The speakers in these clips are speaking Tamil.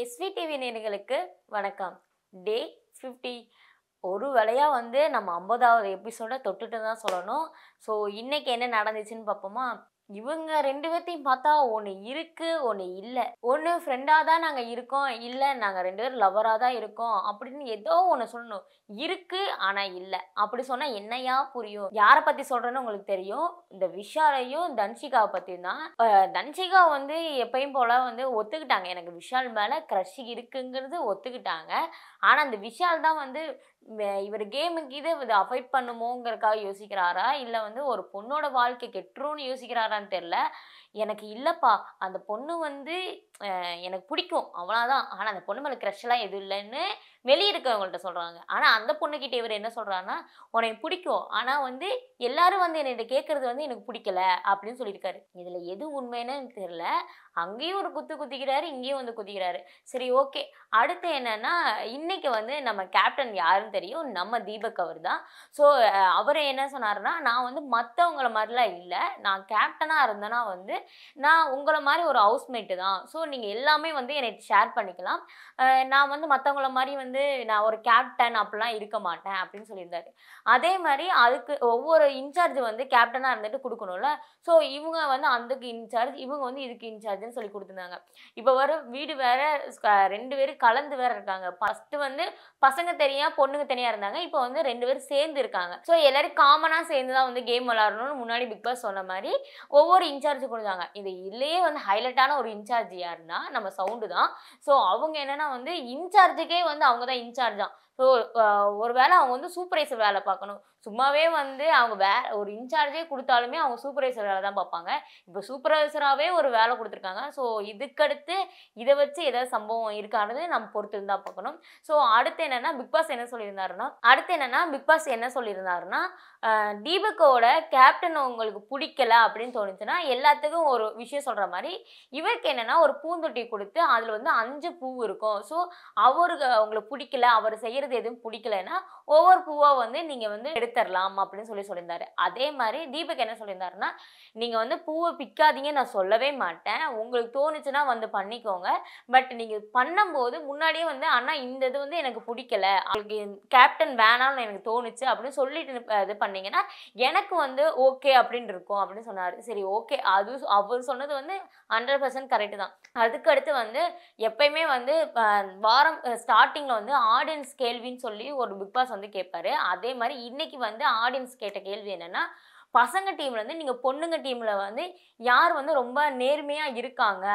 எஸ்விடிவி நேர்களுக்கு வணக்கம் டே ஃபிஃப்டி ஒரு வேலையாக வந்து நம்ம ஐம்பதாவது எபிசோடை தொட்டுட்டு தான் சொல்லணும் ஸோ இன்றைக்கி என்ன நடந்துச்சுன்னு பார்ப்போமா இவங்க ரெண்டு பேர்த்தையும் பார்த்தா ஒன்று இருக்கு ஒன்று இல்லை ஒன்று ஃப்ரெண்டாக தான் நாங்கள் இருக்கோம் இல்லை நாங்கள் ரெண்டு பேரும் லவராக தான் இருக்கோம் அப்படின்னு ஏதோ ஒன்று சொல்லணும் இருக்கு ஆனால் இல்லை அப்படி சொன்னால் என்னையா புரியும் யாரை பற்றி சொல்கிறேன்னு உங்களுக்கு தெரியும் இந்த விஷாலையும் தன்ஷிகாவை பற்றியும் தான் தன்ஷிகா வந்து எப்பயும் போல் வந்து ஒத்துக்கிட்டாங்க எனக்கு விஷால் மேலே க்ரஷ் இருக்குங்கிறது ஒத்துக்கிட்டாங்க ஆனால் அந்த விஷால் தான் வந்து இவர் கேமுக்கு இது இது அவாய்ட் பண்ணுமோங்கிறக்காக யோசிக்கிறாரா இல்லை வந்து ஒரு பொண்ணோட வாழ்க்கை கெட்டுருன்னு யோசிக்கிறாரான்னு தெரில எனக்கு இல்லைப்பா அந்த பொண்ணு வந்து எனக்கு பிடிக்கும் அவ்வளோதான் ஆனால் அந்த பொண்ணு மேலே க்ரெஷ்லாம் எதுவும் இல்லைன்னு வெளியே இருக்கிறவங்கள்ட்ட சொல்கிறாங்க ஆனால் அந்த பொண்ணுக்கிட்ட இவர் என்ன சொல்கிறாங்கன்னா உனக்கு பிடிக்கும் ஆனால் வந்து எல்லாரும் வந்து என்னை கேட்குறது வந்து எனக்கு பிடிக்கல அப்படின்னு சொல்லியிருக்காரு இதில் எது உண்மைன்னு தெரில அங்கேயும் ஒரு குத்து குத்திக்கிறாரு இங்கேயும் வந்து குத்திக்கிறாரு சரி ஓகே அடுத்து என்னன்னா இன்றைக்கி வந்து நம்ம கேப்டன் யாருன்னு தெரியும் நம்ம தீபக் அவர் தான் ஸோ அவர் என்ன சொன்னார்னா நான் வந்து மற்றவங்கள மாதிரிலாம் இல்லை நான் கேப்டனாக இருந்தேன்னா வந்து நான் உங்களை மாதிரி ஒரு ஹவுஸ்மேட்டு தான் ஸோ நீங்கள் எல்லாமே வந்து எனக்கு ஷேர் பண்ணிக்கலாம் நான் வந்து மற்றவங்கள மாதிரி வந்து நான் ஒரு கேப்டன் அப்படிலாம் இருக்க மாட்டேன் அப்படின்னு சொல்லியிருந்தாரு அதே மாதிரி அதுக்கு ஒவ்வொரு இன்சார்ஜ் வந்து கேப்டனாக இருந்துட்டு கொடுக்கணும்ல ஸோ இவங்க வந்து அதுக்கு இன்சார்ஜ் இவங்க வந்து இதுக்கு இன்சார்ஜ்னு சொல்லி கொடுத்துருந்தாங்க இப்போ வர வீடு வேற ரெண்டு பேரும் கலந்து வேற இருக்காங்க ஃபஸ்ட்டு வந்து பசங்க தனியாக பொண்ணுங்க தனியாக இருந்தாங்க இப்போ வந்து ரெண்டு பேரும் சேர்ந்து இருக்காங்க ஸோ எல்லாரும் காமனாக சேர்ந்து தான் வந்து கேம் விளாடணும்னு முன்னாடி பிக் பாஸ் சொன்ன மாதிரி ஒவ்வொரு இன்சார்ஜ் கொடுத்து செஞ்சாங்க இது இல்லையே வந்து ஹைலைட்டான ஒரு இன்சார்ஜ் யாருன்னா நம்ம சவுண்டு தான் ஸோ அவங்க என்னன்னா வந்து இன்சார்ஜுக்கே வந்து அவங்க தான் இன்சார்ஜ் தான் ஸோ ஒரு வேளை அவங்க வந்து சூப்பர்வைசர் வேலை பார்க்கணும் சும்மாவே வந்து அவங்க வே ஒரு இன்சார்ஜே கொடுத்தாலுமே அவங்க சூப்பர்வைசர் வேலை தான் பார்ப்பாங்க இப்போ சூப்பர்வைசராகவே ஒரு வேலை கொடுத்துருக்காங்க ஸோ இதுக்கடுத்து இதை வச்சு ஏதாவது சம்பவம் இருக்கானது நம்ம பொறுத்து தான் பார்க்கணும் ஸோ அடுத்து என்னென்னா பிக் பாஸ் என்ன சொல்லியிருந்தாருன்னா அடுத்து என்னென்னா பிக் பாஸ் என்ன சொல்லியிருந்தாருன்னா தீபக்கோட கேப்டன் உங்களுக்கு பிடிக்கல அப்படின்னு தோணுச்சுன்னா எல்லாத்துக்கும் ஒரு விஷயம் சொல்கிற மாதிரி இவருக்கு என்னென்னா ஒரு பூந்தொட்டி கொடுத்து அதில் வந்து அஞ்சு பூ இருக்கும் ஸோ அவருக்கு அவங்களுக்கு பிடிக்கல அவர் செய்கிற வைக்கிறது எதுவும் பிடிக்கலன்னா ஒவ்வொரு பூவாக வந்து நீங்கள் வந்து எடுத்துடலாம் அப்படின்னு சொல்லி சொல்லியிருந்தாரு அதே மாதிரி தீபக் என்ன சொல்லியிருந்தாருன்னா நீங்கள் வந்து பூவை பிக்காதீங்க நான் சொல்லவே மாட்டேன் உங்களுக்கு தோணுச்சுன்னா வந்து பண்ணிக்கோங்க பட் நீங்கள் பண்ணும்போது முன்னாடியே வந்து ஆனால் இந்த இது வந்து எனக்கு பிடிக்கல அவளுக்கு கேப்டன் வேணாம்னு எனக்கு தோணுச்சு அப்படின்னு சொல்லிட்டு இது பண்ணீங்கன்னா எனக்கு வந்து ஓகே அப்படின்னு இருக்கும் அப்படின்னு சொன்னார் சரி ஓகே அது அவர் சொன்னது வந்து ஹண்ட்ரட் பர்சன்ட் கரெக்டு தான் அதுக்கடுத்து வந்து எப்பயுமே வந்து வாரம் ஸ்டார்டிங்கில் வந்து ஆடியன்ஸ் கேள்வி கேள்வின்னு சொல்லி ஒரு பிக் பாஸ் வந்து கேட்பாரு அதே மாதிரி இன்னைக்கு வந்து ஆடியன்ஸ் கேட்ட கேள்வி என்னன்னா பசங்க டீம்ல வந்து நீங்க பொண்ணுங்க டீம்ல வந்து யார் வந்து ரொம்ப நேர்மையா இருக்காங்க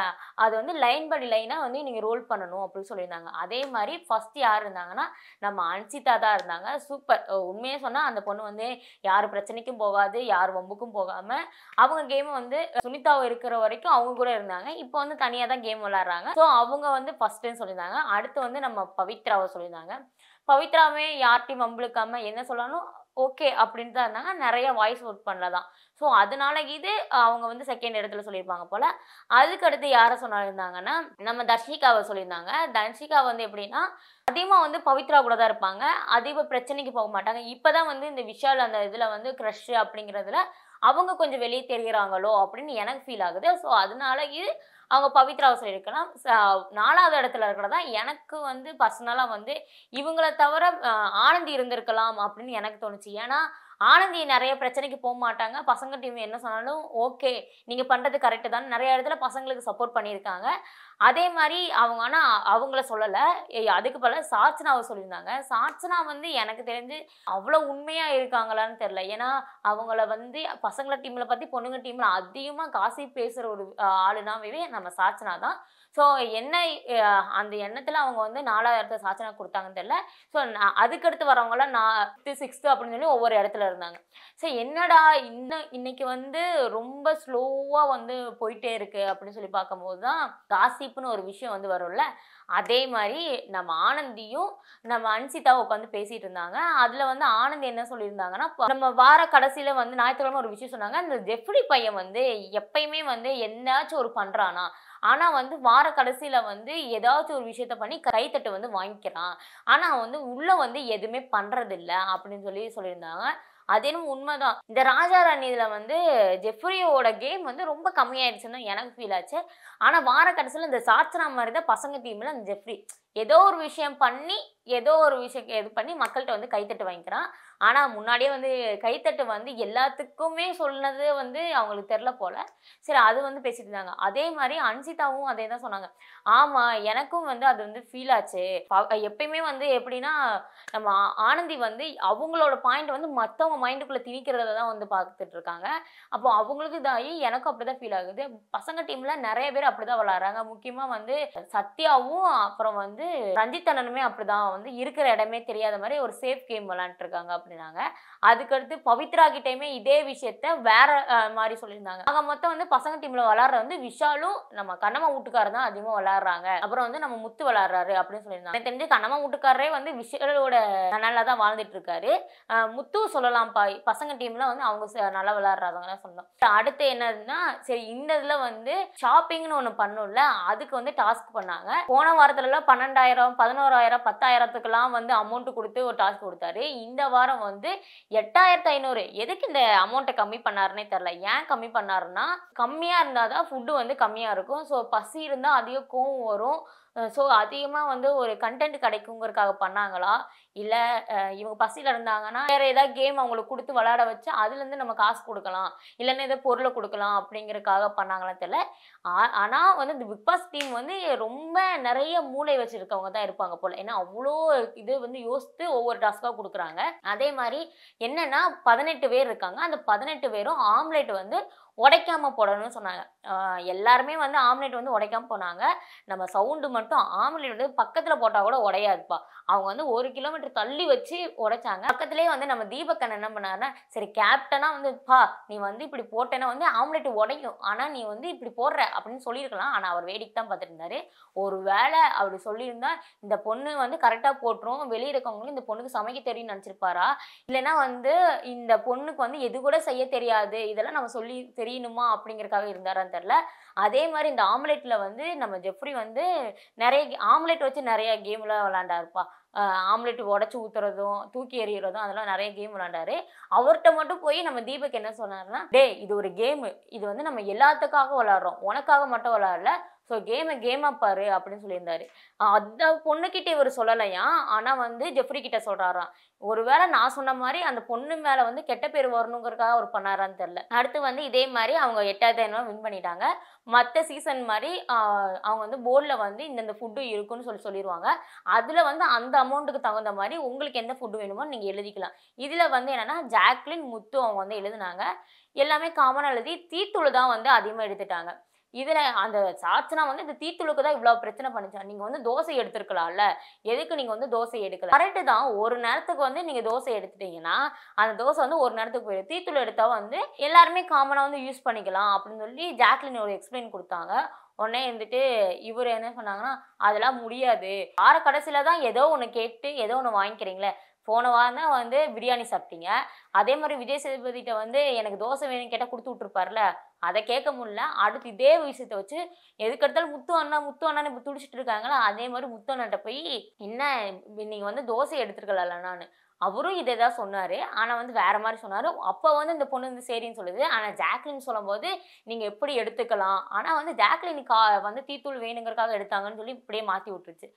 அது வந்து லைன் படி லைனா வந்து நீங்க ரோல் பண்ணணும் அப்படின்னு சொல்லியிருந்தாங்க அதே மாதிரி ஃபர்ஸ்ட் யார் இருந்தாங்கன்னா நம்ம அன்சிதா தான் இருந்தாங்க சூப்பர் உண்மையே சொன்னா அந்த பொண்ணு வந்து யார் பிரச்சனைக்கும் போகாது யார் வம்புக்கும் போகாம அவங்க கேம் வந்து சுனிதாவை இருக்கிற வரைக்கும் அவங்க கூட இருந்தாங்க இப்போ வந்து தனியாக தான் கேம் விளாட்றாங்க ஸோ அவங்க வந்து ஃபர்ஸ்ட்னு சொல்லியிருந்தாங்க அடுத்து வந்து நம்ம பவித்ராவை சொல்லியிருந்தாங்க பவித்ராவே யார்ட்டையும் வம்பிழுக்காம என்ன சொல்லணும் ஓகே அப்படின்னு தான் இருந்தாங்க நிறைய வாய்ஸ் ஒர்க் பண்ணலதான் ஸோ அதனால இது அவங்க வந்து செகண்ட் இடத்துல சொல்லியிருப்பாங்க போல் அதுக்கடுத்து யாரை சொன்னாருந்தாங்கன்னா நம்ம தர்ஷிகாவை சொல்லியிருந்தாங்க தர்ஷிகா வந்து எப்படின்னா அதிகமாக வந்து பவித்ரா கூட தான் இருப்பாங்க அதிக பிரச்சனைக்கு போக மாட்டாங்க இப்போ தான் வந்து இந்த விஷால் அந்த இதில் வந்து க்ரஷ் அப்படிங்கிறதுல அவங்க கொஞ்சம் வெளியே தெரிகிறாங்களோ அப்படின்னு எனக்கு ஃபீல் ஆகுது ஸோ அதனால இது அவங்க பவித்ராவை இருக்கலாம் நாலாவது இடத்துல இருக்கிறதா எனக்கு வந்து பர்சனலாக வந்து இவங்களை தவிர ஆனந்தி இருந்திருக்கலாம் அப்படின்னு எனக்கு தோணுச்சு ஏன்னா ஆனந்தி நிறைய பிரச்சனைக்கு போக மாட்டாங்க பசங்க டீம் என்ன சொன்னாலும் ஓகே நீங்கள் பண்ணுறது கரெக்டு தான் நிறைய இடத்துல பசங்களுக்கு சப்போர்ட் பண்ணியிருக்காங்க அதே மாதிரி அவங்க ஆனால் அவங்கள சொல்லலை அதுக்கு பல சாட்சனாவை சொல்லியிருந்தாங்க சாட்சனா வந்து எனக்கு தெரிஞ்சு அவ்வளோ உண்மையாக இருக்காங்களான்னு தெரில ஏன்னா அவங்கள வந்து பசங்களை டீமில் பற்றி பொண்ணுங்க டீமில் அதிகமாக காசி பேசுகிற ஒரு ஆளுனாவே நம்ம சாட்சனா தான் ஸோ என்ன அந்த எண்ணத்தில் அவங்க வந்து நாலாவது சாட்சனா கொடுத்தாங்கன்னு தெரில ஸோ அதுக்கடுத்து வரவங்களாம் நான் சிக்ஸ்த்து அப்படின்னு சொல்லி ஒவ்வொரு இடத்துல இருந்தாங்க சரி என்னடா இன்னும் இன்னைக்கு வந்து ரொம்ப ஸ்லோவாக வந்து போயிட்டே இருக்கு அப்படின்னு சொல்லி பார்க்கும்போது தான் காசிப்புன்னு ஒரு விஷயம் வந்து வரும்ல அதே மாதிரி நம்ம ஆனந்தியும் நம்ம அன்சிதாவை உட்காந்து பேசிகிட்டு இருந்தாங்க அதில் வந்து ஆனந்தி என்ன சொல்லியிருந்தாங்கன்னா நம்ம வார கடைசியில வந்து ஞாயிற்றுக்கிழமை ஒரு விஷயம் சொன்னாங்க அந்த ஜெஃப்ரி பையன் வந்து எப்பயுமே வந்து என்னாச்சும் ஒரு பண்ணுறானா ஆனால் வந்து வார கடைசியில வந்து ஏதாச்சும் ஒரு விஷயத்த பண்ணி கைத்தட்டு வந்து வாங்கிக்கிறான் ஆனால் வந்து உள்ளே வந்து எதுவுமே பண்ணுறதில்ல அப்படின்னு சொல்லி சொல்லியிருந்தாங்க அது உண்மைதான் இந்த ராஜா ராணி இதில் வந்து ஜெஃப்ரியோட கேம் வந்து ரொம்ப கம்மியாயிடுச்சுன்னு எனக்கு ஃபீல் ஆச்சு ஆனால் வார கடைசியில் இந்த சாத்ரா மாதிரி தான் பசங்க டீமில் அந்த ஜெஃப்ரி ஏதோ ஒரு விஷயம் பண்ணி ஏதோ ஒரு விஷயம் இது பண்ணி மக்கள்கிட்ட வந்து கைத்தட்டு வாங்கிக்கிறான் ஆனால் முன்னாடியே வந்து கைத்தட்டு வந்து எல்லாத்துக்குமே சொன்னது வந்து அவங்களுக்கு தெரில போல் சரி அது வந்து பேசிட்டு இருந்தாங்க அதே மாதிரி அன்சிதாவும் அதே தான் சொன்னாங்க ஆமாம் எனக்கும் வந்து அது வந்து ஃபீல் ஆச்சு எப்பயுமே வந்து எப்படின்னா நம்ம ஆனந்தி வந்து அவங்களோட பாயிண்ட் வந்து மற்றவங்க மைண்டுக்குள்ளே திணிக்கிறத தான் வந்து பார்த்துட்டு இருக்காங்க அப்போ அவங்களுக்கு இதாகி எனக்கும் அப்படி தான் ஃபீல் ஆகுது பசங்க டீமில் நிறைய பேர் அப்படி தான் விளாட்றாங்க முக்கியமாக வந்து சத்யாவும் அப்புறம் வந்து ரஞ்சித் அண்ணனுமே வந்து இருக்கிற இடமே தெரியாத மாதிரி ஒரு சேஃப் கேம் விளாண்டுருக்காங்க அப்படின்னாங்க அதுக்கடுத்து பவித்ரா கிட்டேயுமே இதே விஷயத்த வேற மாதிரி சொல்லியிருந்தாங்க அங்கே மொத்தம் வந்து பசங்க டீம்ல விளாட்ற வந்து விஷாலும் நம்ம கண்ணம வீட்டுக்காரர் தான் அதிகமாக விளாட்றாங்க அப்புறம் வந்து நம்ம முத்து விளாட்றாரு அப்படின்னு சொல்லியிருந்தாங்க எனக்கு தெரிஞ்சு கண்ணம வீட்டுக்காரரே வந்து விஷாலோட நல்லா தான் வாழ்ந்துட்டு இருக்காரு முத்து சொல்லலாம் பசங்க டீம்ல வந்து அவங்க நல்லா விளாடுறாங்க சொல்லலாம் அடுத்து என்னதுன்னா சரி இந்த இதில் வந்து ஷாப்பிங்னு ஒன்று பண்ணும்ல அதுக்கு வந்து டாஸ்க் பண்ணாங்க போன வாரத்துலலாம் பன்னெண்டாயிரம் பதினோராயிரம் பத்தாயிரத்துக்கெல்லாம் வந்து அமௌண்ட் கொடுத்து ஒரு டாஸ்க் கொடுத்தாரு இந்த வாரம் அவங்க வந்து எட்டாயிரத்து ஐநூறு எதுக்கு இந்த அமௌண்ட்டை கம்மி பண்ணாருன்னே தெரில ஏன் கம்மி பண்ணாருன்னா கம்மியாக இருந்தால் தான் ஃபுட்டு வந்து கம்மியாக இருக்கும் ஸோ பசி இருந்தால் அதிக கோவம் வரும் ஸோ அதிகமாக வந்து ஒரு கண்டென்ட் கிடைக்குங்கிறதுக்காக பண்ணாங்களா இல்லை இவங்க பசியில் இருந்தாங்கன்னா வேறு ஏதாவது கேம் அவங்களுக்கு கொடுத்து விளாட வச்சு அதுலேருந்து நம்ம காசு கொடுக்கலாம் இல்லைன்னா ஏதோ பொருளை கொடுக்கலாம் அப்படிங்கிறதுக்காக பண்ணாங்களா தெரியல ஆனால் வந்து இந்த பிக் பாஸ் டீம் வந்து ரொம்ப நிறைய மூளை வச்சுருக்கவங்க தான் இருப்பாங்க போல் ஏன்னா அவ்வளோ இது வந்து யோசித்து ஒவ்வொரு டாஸ்க்காக கொடுக்குறாங்க அதே மாதிரி என்னென்னா பதினெட்டு பேர் இருக்காங்க அந்த பதினெட்டு பேரும் ஆம்லேட் வந்து உடைக்காமல் போடணும்னு சொன்னாங்க எல்லாருமே வந்து ஆம்லேட் வந்து உடைக்காமல் போனாங்க நம்ம சவுண்டு மட்டும் ஆம்லேட் வந்து பக்கத்தில் போட்டால் கூட உடையாதுப்பா அவங்க வந்து ஒரு கிலோமீட்டர் தள்ளி வச்சு உடைச்சாங்க பக்கத்துலேயே வந்து நம்ம தீபக்கன் என்ன பண்ணாருன்னா சரி கேப்டனாக வந்து பா நீ வந்து இப்படி போட்டேன்னா வந்து ஆம்லேட் உடைக்கும் ஆனால் நீ வந்து இப்படி போடுற அப்படின்னு சொல்லியிருக்கலாம் ஆனால் அவர் வேடிக்கை தான் பார்த்துருந்தாரு ஒரு வேலை அப்படி சொல்லியிருந்தா இந்த பொண்ணு வந்து கரெக்டாக போட்டுரும் வெளியே இருக்கவங்களும் இந்த பொண்ணுக்கு சமைக்க தெரியும்னு நினச்சிருப்பாரா இல்லைன்னா வந்து இந்த பொண்ணுக்கு வந்து எது கூட செய்ய தெரியாது இதெல்லாம் நம்ம சொல்லி தெரியணுமா அப்படிங்கறக்காக இருந்தாரான்னு தெரில அதே மாதிரி இந்த ஆம்லெட்டில் வந்து நம்ம ஜெஃப்ரி வந்து நிறைய ஆம்லெட் வச்சு நிறைய கேம்லாம் விளாண்டாருப்பா ஆம்லெட் உடச்சி ஊற்றுறதும் தூக்கி எறிகிறதும் அதெல்லாம் நிறைய கேம் விளாண்டாரு அவர்கிட்ட மட்டும் போய் நம்ம தீபக் என்ன சொன்னார்னா டே இது ஒரு கேமு இது வந்து நம்ம எல்லாத்துக்காக விளாட்றோம் உனக்காக மட்டும் விளாட்ல ஸோ கேமை கேமாக பாரு அப்படின்னு சொல்லியிருந்தாரு அந்த பொண்ணுக்கிட்ட இவர் சொல்லலையா ஆனால் வந்து ஜெஃப்ரி கிட்ட சொல்கிறாராம் ஒருவேளை நான் சொன்ன மாதிரி அந்த பொண்ணு மேலே வந்து கெட்ட பேர் வரணுங்கிறதுக்காக அவர் பண்ணாரான்னு தெரில அடுத்து வந்து இதே மாதிரி அவங்க எட்டாவது வின் பண்ணிட்டாங்க மற்ற சீசன் மாதிரி அவங்க வந்து போர்டில் வந்து இந்தந்த ஃபுட்டு இருக்குன்னு சொல்லி சொல்லிடுவாங்க அதில் வந்து அந்த அமௌண்ட்டுக்கு தகுந்த மாதிரி உங்களுக்கு எந்த ஃபுட்டு வேணுமோ நீங்கள் எழுதிக்கலாம் இதில் வந்து என்னென்னா ஜாக்லின் முத்து அவங்க வந்து எழுதுனாங்க எல்லாமே காமனாக எழுதி தீத்தூள் தான் வந்து அதிகமாக எடுத்துட்டாங்க இதில் அந்த சாச்சனா வந்து இந்த தீத்தூளுக்கு தான் இவ்வளோ பிரச்சனை பண்ணிச்சா நீங்கள் வந்து தோசை எடுத்துருக்கலாம்ல எதுக்கு நீங்கள் வந்து தோசை எடுக்கல கரெக்டு தான் ஒரு நேரத்துக்கு வந்து நீங்கள் தோசை எடுத்துட்டீங்கன்னா அந்த தோசை வந்து ஒரு நேரத்துக்கு போயிடும் தீத்துள் எடுத்தால் வந்து எல்லாருமே காமனாக வந்து யூஸ் பண்ணிக்கலாம் அப்படின்னு சொல்லி ஜாக்லின் ஒரு எக்ஸ்பிளைன் கொடுத்தாங்க உடனே இருந்துட்டு இவர் என்ன சொன்னாங்கன்னா அதெல்லாம் முடியாது வார கடைசியில் தான் ஏதோ ஒன்று கேட்டு ஏதோ ஒன்று வாங்கிக்கிறீங்களே போன வாரம் தான் வந்து பிரியாணி சாப்பிட்டீங்க அதே மாதிரி விஜய் சேதுபதிகிட்ட வந்து எனக்கு தோசை வேணும்னு கேட்டால் கொடுத்து விட்ருப்பார்ல அதை கேட்க முடியல அடுத்து இதே விஷயத்தை வச்சு எதுக்கெடுத்தாலும் முத்து அண்ணா முத்து அண்ணான்னு இப்போ துடிச்சிட்டு இருக்காங்களா அதே மாதிரி முத்து அண்ணாட்ட போய் என்ன நீங்கள் வந்து தோசை நான் அவரும் இதை தான் சொன்னார் ஆனால் வந்து வேறு மாதிரி சொன்னார் அப்போ வந்து இந்த பொண்ணு வந்து சரின்னு சொல்லுது ஆனால் ஜாக்லின் சொல்லும்போது நீங்கள் எப்படி எடுத்துக்கலாம் ஆனால் வந்து ஜாக்லின் கா வந்து தீத்தூள் வேணுங்கிறக்காக எடுத்தாங்கன்னு சொல்லி இப்படியே மாற்றி விட்டுருச்சு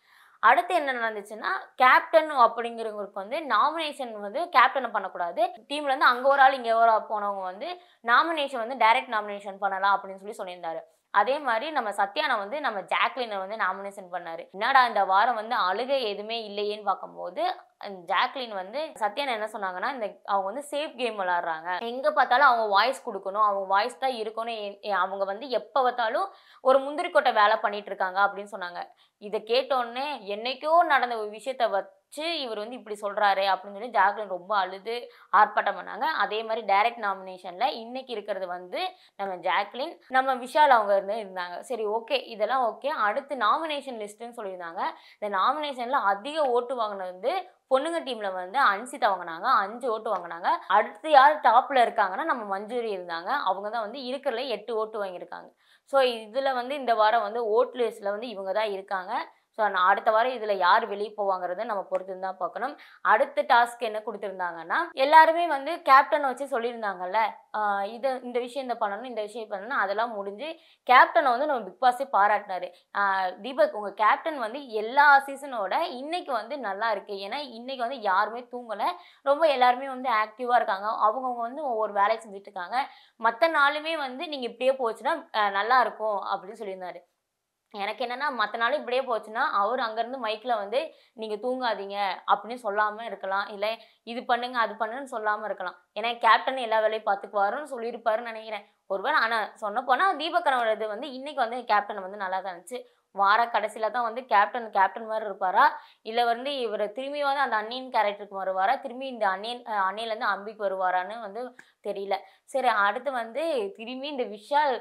அடுத்து என்ன நடந்துச்சுன்னா கேப்டன் அப்படிங்கிறவங்களுக்கு வந்து நாமினேஷன் வந்து கேப்டனை பண்ணக்கூடாது இருந்து அங்கே ஒரு ஆள் இங்கே ஒரு ஆள் போனவங்க வந்து நாமினேஷன் வந்து டைரக்ட் நாமினேஷன் பண்ணலாம் அப்படின்னு சொல்லி சொல்லியிருந்தாரு அதே மாதிரி நம்ம சத்யானை வந்து நம்ம ஜாக்லினை வந்து நாமினேஷன் பண்ணார் என்னடா இந்த வாரம் வந்து அழுகை எதுவுமே இல்லையேன்னு பார்க்கும்போது ஜாக்லின் வந்து சத்யன் என்ன சொன்னாங்கன்னா இந்த அவங்க வந்து சேஃப் கேம் விளாட்றாங்க எங்கே பார்த்தாலும் அவங்க வாய்ஸ் கொடுக்கணும் அவங்க வாய்ஸ் தான் இருக்கணும் அவங்க வந்து எப்போ பார்த்தாலும் ஒரு முந்திரி கொட்டை வேலை பண்ணிட்டு இருக்காங்க அப்படின்னு சொன்னாங்க இதை கேட்டோடனே என்னைக்கோ நடந்த ஒரு விஷயத்த வச்சு இவர் வந்து இப்படி சொல்கிறாரு அப்படின்னு சொல்லி ஜாக்லின் ரொம்ப அழுது ஆர்ப்பாட்டம் பண்ணாங்க அதே மாதிரி டைரக்ட் நாமினேஷனில் இன்னைக்கு இருக்கிறது வந்து நம்ம ஜாக்லின் நம்ம விஷால் அவங்க இருந்து இருந்தாங்க சரி ஓகே இதெல்லாம் ஓகே அடுத்து நாமினேஷன் லிஸ்ட்டுன்னு சொல்லியிருந்தாங்க இந்த நாமினேஷனில் அதிக ஓட்டு வாங்கினது வந்து பொண்ணுங்க டீம்ல வந்து அன்சிதா வாங்கினாங்க அஞ்சு ஓட்டு வாங்கினாங்க அடுத்து யார் டாப்ல இருக்காங்கன்னா நம்ம மஞ்சூரி இருந்தாங்க அவங்க தான் வந்து இருக்கிறதுல எட்டு ஓட்டு வாங்கியிருக்காங்க ஸோ இதில் வந்து இந்த வாரம் வந்து ஓட் வந்து இவங்க தான் இருக்காங்க ஸோ நான் அடுத்த வாரம் இதில் யார் வெளியே போவாங்கிறத நம்ம பொறுத்து தான் பார்க்கணும் அடுத்த டாஸ்க் என்ன கொடுத்துருந்தாங்கன்னா எல்லாருமே வந்து கேப்டனை வச்சு சொல்லியிருந்தாங்கல்ல இது இந்த விஷயம் இந்த பண்ணணும் இந்த விஷயம் பண்ணணும் அதெல்லாம் முடிஞ்சு கேப்டனை வந்து நம்ம பிக் பாஸே பாராட்டினாரு தீபக் உங்கள் கேப்டன் வந்து எல்லா சீசனோட இன்னைக்கு வந்து நல்லா இருக்குது ஏன்னா இன்னைக்கு வந்து யாருமே தூங்கலை ரொம்ப எல்லாருமே வந்து ஆக்டிவாக இருக்காங்க அவங்கவுங்க வந்து ஒவ்வொரு வேலையை செஞ்சுட்டு இருக்காங்க மற்ற நாளுமே வந்து நீங்கள் இப்படியே போச்சுன்னா நல்லா இருக்கும் அப்படின்னு சொல்லியிருந்தாரு எனக்கு என்னென்னா மற்ற நாள் இப்படியே போச்சுன்னா அவர் அங்கேருந்து மைக்கில் வந்து நீங்கள் தூங்காதீங்க அப்படின்னு சொல்லாமல் இருக்கலாம் இல்லை இது பண்ணுங்க அது பண்ணுன்னு சொல்லாமல் இருக்கலாம் ஏன்னா கேப்டன் எல்லா வேலையும் பார்த்துக்குவாருன்னு சொல்லியிருப்பாருன்னு நினைக்கிறேன் ஒருவேளை ஆனால் சொன்ன போனால் இது வந்து இன்றைக்கி வந்து கேப்டன் வந்து நல்லா தான் இருந்துச்சு வார கடைசியில் தான் வந்து கேப்டன் கேப்டன் மாதிரி இருப்பாரா இல்லை வந்து இவர் திரும்பி வந்து அந்த அன்னியின் கேரக்டருக்கு வருவாரா திரும்பி இந்த அன்னியன் அன்னியிலேருந்து அம்பிக்கு வருவாரான்னு வந்து தெரியல சரி அடுத்து வந்து திரும்பி இந்த விஷால்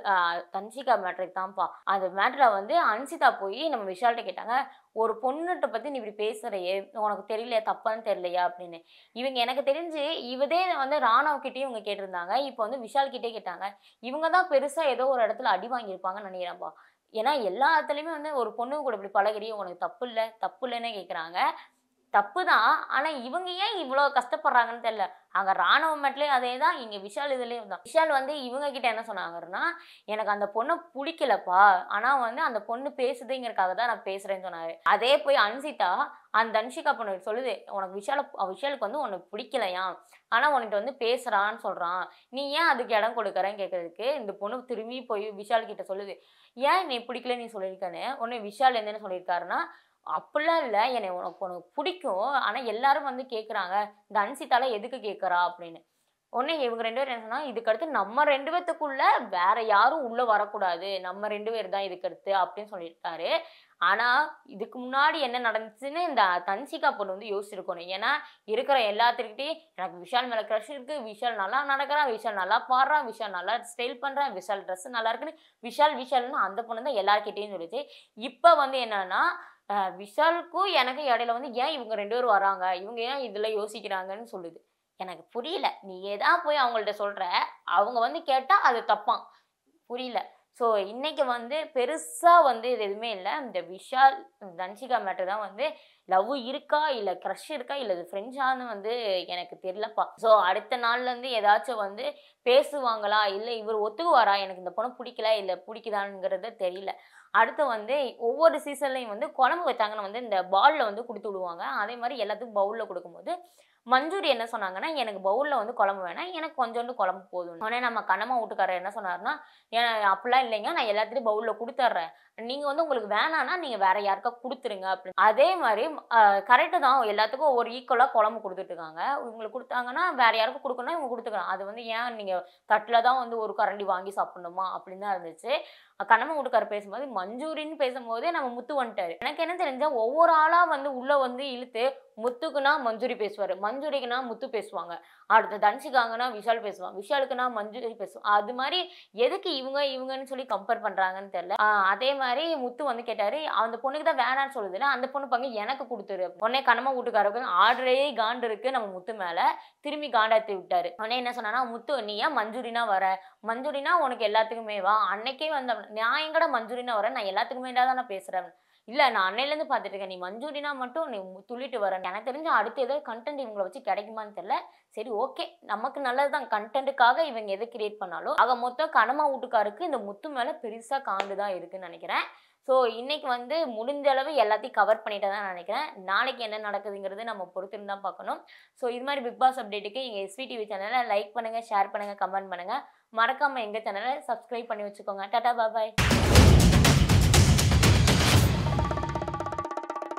தன்சிகா மேட்ருக்கு தான்ப்பா அந்த மேட்ரில் வந்து அன்சிதா போய் நம்ம விஷால்கிட்ட கேட்டாங்க ஒரு பொண்ணுகிட்ட பற்றி நீ இப்படி பேசுகிறையே உனக்கு தெரியலையா தப்பான்னு தெரியலையா அப்படின்னு இவங்க எனக்கு தெரிஞ்சு இவதே வந்து ராணுவக்கிட்டேயும் இவங்க கேட்டிருந்தாங்க இப்போ வந்து விஷால் கிட்டே கேட்டாங்க இவங்க தான் பெருசாக ஏதோ ஒரு இடத்துல அடி வாங்கியிருப்பாங்கன்னு நினைக்கிறேன்ப்பா ஏன்னா எல்லாத்துலயுமே வந்து ஒரு பொண்ணு கூட இப்படி பழகிறீ உனக்கு தப்பு இல்லை தப்பு இல்லைன்னு கேட்குறாங்க தப்பு தான் ஆனால் இவங்க ஏன் இவ்வளோ கஷ்டப்படுறாங்கன்னு தெரில அங்கே ராணுவ மேட்லேயும் அதே தான் இங்கே விஷால் இதுலேயும் தான் விஷால் வந்து இவங்க கிட்ட என்ன சொன்னாங்கன்னா எனக்கு அந்த பொண்ணை பிடிக்கலப்பா ஆனால் வந்து அந்த பொண்ணு பேசுதுங்கிறக்காக தான் நான் பேசுகிறேன்னு சொன்னார் அதே போய் அன்சிதா அந்த அன்ஷிகா பொண்ணு சொல்லுது உனக்கு விஷால விஷாலுக்கு வந்து உனக்கு பிடிக்கலையா ஆனால் உன்கிட்ட வந்து பேசுகிறான்னு சொல்கிறான் நீ ஏன் அதுக்கு இடம் கொடுக்குறேன்னு கேட்குறதுக்கு இந்த பொண்ணு திரும்பி போய் விஷால் கிட்ட சொல்லுது ஏன் நீ பிடிக்கல நீ சொல்லியிருக்கேன்னு உன்னை விஷால் என்னன்னு சொல்லியிருக்காருன்னா அப்படிலாம் இல்லை என்னை உனக்கு உனக்கு பிடிக்கும் ஆனால் எல்லாரும் வந்து கேட்குறாங்க இந்த அன்சிதால எதுக்கு கேட்குறா அப்படின்னு உடனே இவங்க ரெண்டு பேரும் என்ன சொன்னால் இதுக்கடுத்து நம்ம ரெண்டு பேர்த்துக்குள்ள வேற யாரும் உள்ளே வரக்கூடாது நம்ம ரெண்டு பேர் தான் இதுக்கடுத்து அப்படின்னு சொல்லிட்டாரு ஆனால் இதுக்கு முன்னாடி என்ன நடந்துச்சுன்னு இந்த தன்சிகா பொண்ணு வந்து யோசிச்சிருக்கணும் ஏன்னா இருக்கிற எல்லாத்துக்கிட்டையும் எனக்கு விஷால் மேலே க்ரஷ் இருக்குது விஷால் நல்லா நடக்கிறான் விஷால் நல்லா பாடுறான் விஷால் நல்லா ஸ்டைல் பண்ணுறான் விஷால் ட்ரெஸ் நல்லா இருக்குன்னு விஷால் விஷால்னு அந்த பொண்ணு தான் எல்லாருக்கிட்டேயும் சொல்லிச்சு இப்போ வந்து என்னன்னா விஷாலுக்கும் எனக்கு இடையில வந்து ஏன் இவங்க ரெண்டு பேரும் வராங்க இவங்க ஏன் இதில் யோசிக்கிறாங்கன்னு சொல்லுது எனக்கு புரியல நீ ஏதா போய் அவங்கள்ட்ட சொல்கிற அவங்க வந்து கேட்டால் அது தப்பான் புரியல ஸோ இன்றைக்கி வந்து பெருசாக வந்து இது எதுவுமே இல்லை இந்த விஷால் தன்சிகா மேட்டர் தான் வந்து லவ் இருக்கா இல்லை க்ரஷ் இருக்கா இல்லை இது ஃப்ரெண்ட்ஸான்னு வந்து எனக்கு தெரியலப்பா ஸோ அடுத்த நாள்லேருந்து ஏதாச்சும் வந்து பேசுவாங்களா இல்லை இவர் ஒத்துக்குவாரா எனக்கு இந்த பொண்ணு பிடிக்கல இல்லை பிடிக்குதாங்கிறத தெரியல அடுத்து வந்து ஒவ்வொரு சீசன்லையும் வந்து குழம்பு வச்சாங்கன்னு வந்து இந்த பாலில் வந்து கொடுத்து விடுவாங்க அதே மாதிரி எல்லாத்துக்கும் பவுலில் கொடுக்கும்போது மஞ்சூரி என்ன சொன்னாங்கன்னா எனக்கு பவுலில் வந்து குழம்பு வேணாம் எனக்கு கொஞ்சோண்டு குழம்பு போதும் உடனே நம்ம கண்ணம்மா வீட்டுக்காரர் என்ன சொன்னார்னா அப்படிலாம் இல்லைங்க நான் எல்லாத்துலேயும் பவுலில் கொடுத்துட்றேன் நீங்கள் வந்து உங்களுக்கு வேணான்னா நீங்கள் வேற யாருக்கா கொடுத்துருங்க அப்படின்னு அதே மாதிரி கரெக்டு தான் எல்லாத்துக்கும் ஒரு ஈக்குவலாக குழம்பு கொடுத்துட்ருக்காங்க இவங்களுக்கு கொடுத்தாங்கன்னா வேற யாருக்கும் கொடுக்கணும்னா இவங்க கொடுத்துக்கலாம் அது வந்து ஏன் நீங்கள் தட்டில் தான் வந்து ஒரு கரண்டி வாங்கி சாப்பிடணுமா அப்படின்னு தான் இருந்துச்சு கனம வீட்டுக்காரர் பேசும்போது மஞ்சூரின்னு பேசும்போதே நம்ம முத்து வந்துட்டாரு எனக்கு என்ன தெரிஞ்சா ஒவ்வொரு ஆளாக வந்து உள்ளே வந்து இழுத்து முத்துக்குனா மஞ்சூரி பேசுவார் மஞ்சூரிக்குன்னா முத்து பேசுவாங்க அடுத்து தனிச்சுக்காங்கன்னா விஷால் பேசுவான் விஷாலுக்குனா மஞ்சூரி பேசுவான் அது மாதிரி எதுக்கு இவங்க இவங்கன்னு சொல்லி கம்பேர் பண்ணுறாங்கன்னு தெரில அதே மாதிரி முத்து வந்து கேட்டார் அந்த பொண்ணுக்கு தான் வேணான்னு சொல்லுதுல அந்த பொண்ணு பங்கு எனக்கு கொடுத்துரு உடனே கனம வீட்டுக்காரருக்கு ஆர்டரே காண்டு இருக்கு நம்ம முத்து மேலே திரும்பி காண்டாத்தி விட்டாரு உடனே என்ன சொன்னா முத்து நீ ஏன் மஞ்சூரினா வர மஞ்சுரினா உனக்கு எல்லாத்துக்குமே வா அன்னைக்கே வந்த நான் எங்கட மஞ்சுரினா வரேன் நான் எல்லாத்துக்குமே தான் நான் பேசுகிறேன் இல்லை நான் அன்னையிலேருந்து பார்த்துட்டு இருக்கேன் நீ மஞ்சூரினா மட்டும் நீ துள்ளிட்டு வர எனக்கு தெரிஞ்சு அடுத்து ஏதோ கண்டென்ட் இவங்களை வச்சு கிடைக்குமான்னு தெரில சரி ஓகே நமக்கு நல்லது தான் கண்டென்ட்டுக்காக இவங்க எதை கிரியேட் பண்ணாலும் ஆக மொத்தம் கனமா வீட்டுக்காருக்கு இந்த முத்து மேலே பெருசாக காண்டு தான் இருக்குன்னு நினைக்கிறேன் ஸோ இன்றைக்கி வந்து முடிஞ்ச அளவு எல்லாத்தையும் கவர் பண்ணிட்டு தான் நினைக்கிறேன் நாளைக்கு என்ன நடக்குதுங்கிறது நம்ம பொறுத்துன்னு தான் பார்க்கணும் ஸோ இது மாதிரி பிக் பாஸ் அப்டேட்டுக்கு எங்கள் எஸ்வி டிவி சேனலை லைக் பண்ணுங்கள் ஷேர் பண்ணுங்கள் கமெண்ட் பண்ணுங்கள் மறக்காமல் எங்கள் சேனலை சப்ஸ்கிரைப் பண்ணி வச்சுக்கோங்க டாட்டா பாபாய்